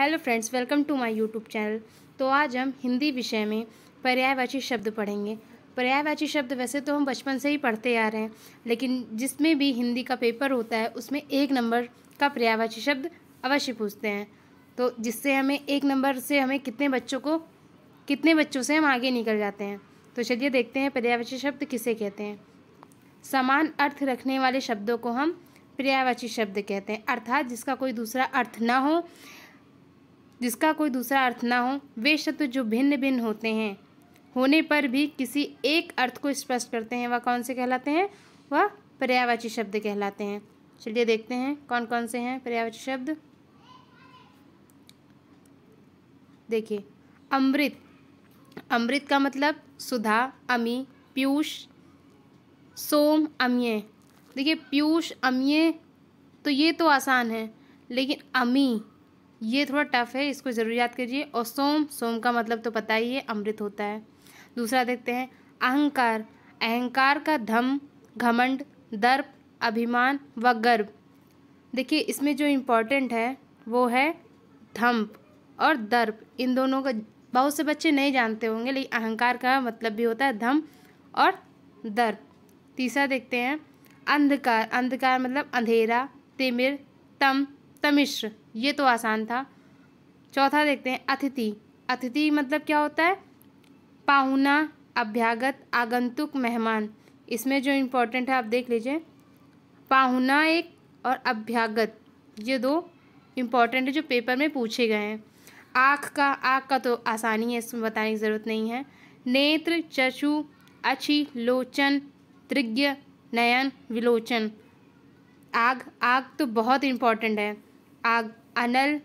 hello friends welcome to my YouTube channel तो आज हम हिंदी विषय में पर्यायवाची शब्द पढ़ेंगे पर्यायवाची शब्द वैसे तो हम बचपन से ही पढ़ते आ रहे हैं लेकिन जिसमें भी हिंदी का पेपर होता है उसमें एक नंबर का पर्यायवाची शब्द अवश्य पूछते हैं तो जिससे हमें एक नंबर से हमें कितने बच्चों को कितने बच्चों से हम आगे निकल जाते हैं तो चलिए देखते हैं पर्यायवाची शब्द किसे कहते हैं समान अर्थ रखने वाले शब्दों को हम पर्यायवाची शब्द कहते हैं अर्थात जिसका कोई दूसरा अर्थ ना हो जिसका कोई दूसरा अर्थ ना हो वे शब्द जो भिन्न भिन्न होते हैं होने पर भी किसी एक अर्थ को स्पष्ट करते हैं वह कौन से कहलाते हैं वह पर्यावाची शब्द कहलाते हैं चलिए देखते हैं कौन कौन से हैं पर्यावाची शब्द देखिए अमृत अमृत का मतलब सुधा अमी पीयूष सोम अम्य देखिए पीयूष अम्य तो ये तो आसान है लेकिन अमी ये थोड़ा टफ है इसको ज़रूर याद करिए और सोम सोम का मतलब तो पता ही है अमृत होता है दूसरा देखते हैं अहंकार अहंकार का धम घमंड दर्प अभिमान व गर्व देखिए इसमें जो इम्पोर्टेंट है वो है धम्प और दर्प इन दोनों का बहुत से बच्चे नहीं जानते होंगे लेकिन अहंकार का मतलब भी होता है धम और दर्प तीसरा देखते हैं अंधकार अंधकार मतलब अंधेरा तिमिर तम तमिश्र ये तो आसान था चौथा देखते हैं अतिथि अतिथि मतलब क्या होता है पाहुना अभ्यागत आगंतुक मेहमान इसमें जो इम्पोर्टेंट है आप देख लीजिए पाहुना एक और अभ्यागत ये दो इम्पॉर्टेंट है जो पेपर में पूछे गए हैं आँख का आँख का तो आसानी है इसमें बताने की ज़रूरत नहीं है नेत्र चशु अछी लोचन त्रिज्ञ नयन विलोचन आग आग तो बहुत इम्पॉर्टेंट है आग अनल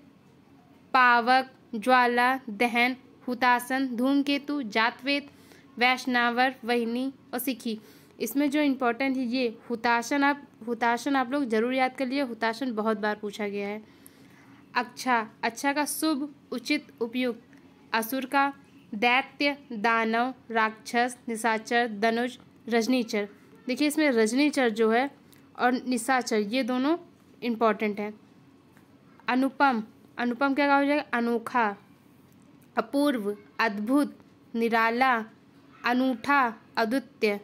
पावक ज्वाला दहन हुतासन धूमकेतु जातवेद वैष्णावर वहिनी और सिखी इसमें जो इम्पोर्टेंट है ये हुतासन आप हुतासन आप लोग जरूर याद कर लिए हुतासन बहुत बार पूछा गया है अच्छा अच्छा का शुभ उचित उपयुक्त असुर का दैत्य दानव राक्षस निशाचर धनुज रजनीचर देखिए इसमें रजनीचर जो है और निशाचर ये दोनों इम्पॉर्टेंट हैं अनुपम अनुपम क्या हो जाएगा अनोखा अपूर्व अद्भुत निराला अनूठा अद्वित्य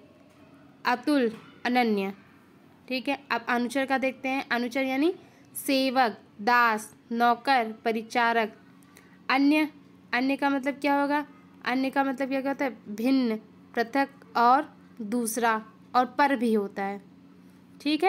अतुल अनन्य ठीक है अब अनुचर का देखते हैं अनुचर यानी सेवक दास नौकर परिचारक अन्य अन्य का मतलब क्या होगा अन्य का मतलब क्या होता है भिन्न पृथक और दूसरा और पर भी होता है ठीक है